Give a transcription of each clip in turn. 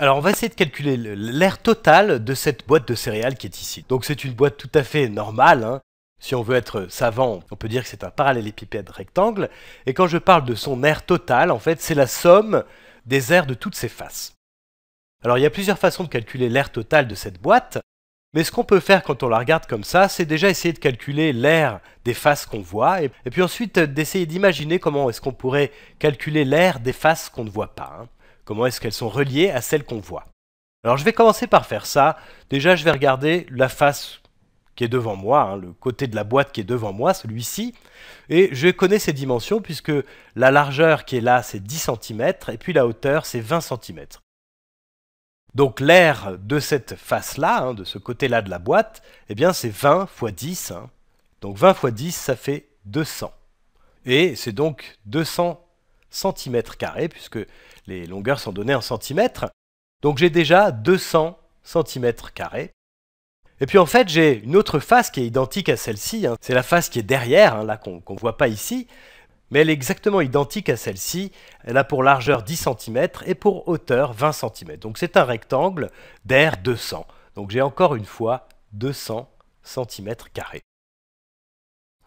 Alors on va essayer de calculer l'air total de cette boîte de céréales qui est ici. Donc c'est une boîte tout à fait normale. Hein. Si on veut être savant, on peut dire que c'est un parallélépipède rectangle. Et quand je parle de son aire totale, en fait, c'est la somme des aires de toutes ses faces. Alors il y a plusieurs façons de calculer l'aire totale de cette boîte. Mais ce qu'on peut faire quand on la regarde comme ça, c'est déjà essayer de calculer l'air des faces qu'on voit, et puis ensuite d'essayer d'imaginer comment est-ce qu'on pourrait calculer l'air des faces qu'on ne voit pas. Hein. Comment est-ce qu'elles sont reliées à celles qu'on voit Alors je vais commencer par faire ça. Déjà, je vais regarder la face qui est devant moi, hein, le côté de la boîte qui est devant moi, celui-ci. Et je connais ses dimensions puisque la largeur qui est là, c'est 10 cm et puis la hauteur, c'est 20 cm. Donc l'air de cette face-là, hein, de ce côté-là de la boîte, eh bien c'est 20 x 10. Donc 20 x 10, ça fait 200. Et c'est donc 200 centimètres carrés puisque les longueurs sont données en centimètres. Donc j'ai déjà 200 cm Et puis en fait, j'ai une autre face qui est identique à celle-ci. Hein. C'est la face qui est derrière, hein, là qu'on ne voit pas ici. Mais elle est exactement identique à celle-ci. Elle a pour largeur 10 cm et pour hauteur 20 cm. Donc c'est un rectangle d'air 200. Donc j'ai encore une fois 200 cm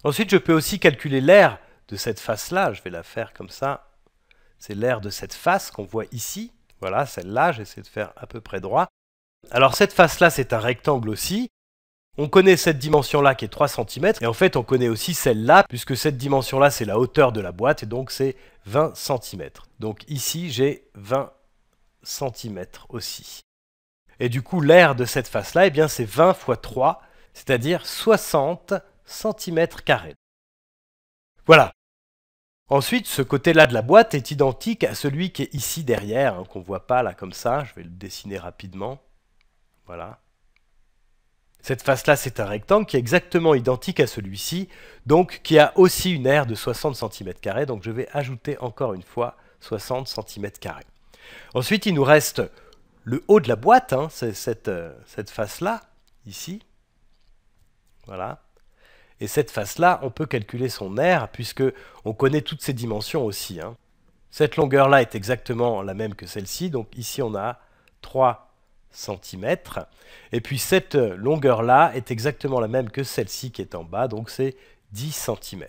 Ensuite, je peux aussi calculer l'air de cette face-là. Je vais la faire comme ça. C'est l'air de cette face qu'on voit ici. Voilà, celle-là, j'essaie de faire à peu près droit. Alors cette face-là, c'est un rectangle aussi. On connaît cette dimension-là qui est 3 cm, et en fait on connaît aussi celle-là, puisque cette dimension-là c'est la hauteur de la boîte, et donc c'est 20 cm. Donc ici j'ai 20 cm aussi. Et du coup l'air de cette face-là, eh bien c'est 20 x 3, c'est-à-dire 60 cm 2 Voilà, Ensuite, ce côté-là de la boîte est identique à celui qui est ici derrière, hein, qu'on ne voit pas là comme ça. Je vais le dessiner rapidement. Voilà. Cette face-là, c'est un rectangle qui est exactement identique à celui-ci, donc qui a aussi une aire de 60 cm Donc je vais ajouter encore une fois 60 cm Ensuite, il nous reste le haut de la boîte, hein, c'est euh, cette face-là, ici. Voilà. Et cette face-là, on peut calculer son aire, puisque on connaît toutes ses dimensions aussi. Hein. Cette longueur-là est exactement la même que celle-ci, donc ici on a 3 cm. Et puis cette longueur-là est exactement la même que celle-ci qui est en bas, donc c'est 10 cm.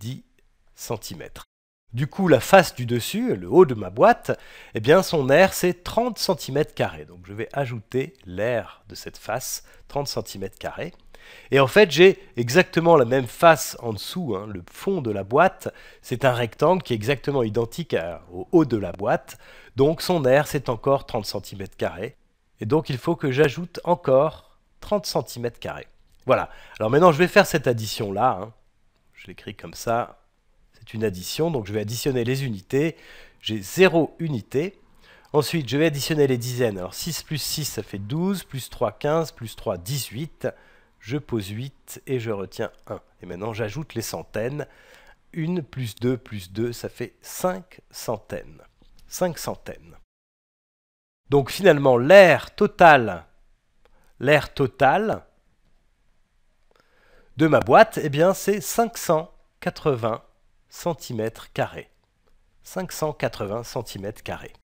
10 cm. Du coup, la face du dessus, le haut de ma boîte, eh bien son aire c'est 30 cm. Donc je vais ajouter l'aire de cette face, 30 cm. Et en fait, j'ai exactement la même face en dessous, hein, le fond de la boîte, c'est un rectangle qui est exactement identique au haut de la boîte, donc son air c'est encore 30 cm. Et donc il faut que j'ajoute encore 30 cm. Voilà, alors maintenant je vais faire cette addition là, hein. je l'écris comme ça, c'est une addition, donc je vais additionner les unités, j'ai 0 unité. Ensuite, je vais additionner les dizaines. Alors 6 plus 6, ça fait 12, plus 3, 15, plus 3, 18 je pose 8 et je retiens 1. Et maintenant j'ajoute les centaines. 1 plus 2 plus 2, ça fait 5 centaines. 5 centaines. Donc finalement l'air total, l'air total de ma boîte, eh bien c'est 580 cm 2 580 cm 2